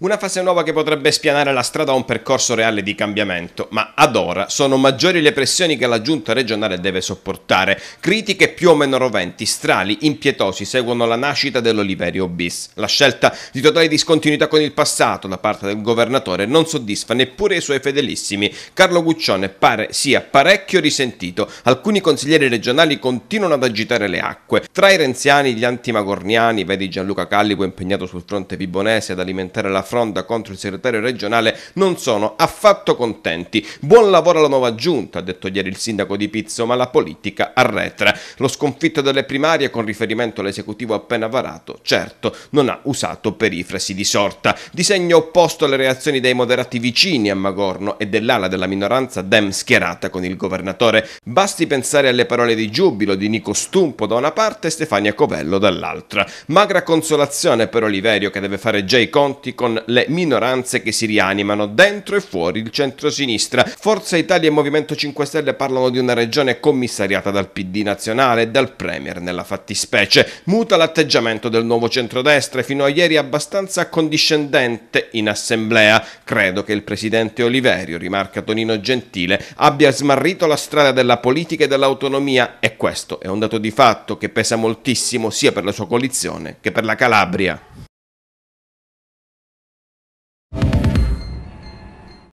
Una fase nuova che potrebbe spianare la strada a un percorso reale di cambiamento, ma ad ora sono maggiori le pressioni che la giunta regionale deve sopportare. Critiche più o meno roventi, strali, impietosi seguono la nascita dell'Oliverio bis. La scelta di totale discontinuità con il passato da parte del governatore non soddisfa neppure i suoi fedelissimi. Carlo Guccione pare sia parecchio risentito. Alcuni consiglieri regionali continuano ad agitare le acque. Tra i renziani, gli antimagorniani, vedi Gianluca Callico impegnato sul fronte vibonese ad alimentare la affronta contro il segretario regionale non sono affatto contenti. Buon lavoro alla nuova giunta, ha detto ieri il sindaco di Pizzo, ma la politica arretra. Lo sconfitto delle primarie con riferimento all'esecutivo appena varato, certo, non ha usato perifrasi di sorta. Disegno opposto alle reazioni dei moderati vicini a Magorno e dell'ala della minoranza dem schierata con il governatore. Basti pensare alle parole di giubilo di Nico Stumpo da una parte e Stefania Covello dall'altra. Magra consolazione per Oliverio che deve fare già i conti con le minoranze che si rianimano dentro e fuori il centro-sinistra. Forza Italia e Movimento 5 Stelle parlano di una regione commissariata dal PD nazionale e dal Premier nella fattispecie. Muta l'atteggiamento del nuovo centrodestra fino a ieri abbastanza condiscendente in assemblea. Credo che il presidente Oliverio, rimarca Tonino Gentile, abbia smarrito la strada della politica e dell'autonomia e questo è un dato di fatto che pesa moltissimo sia per la sua coalizione che per la Calabria.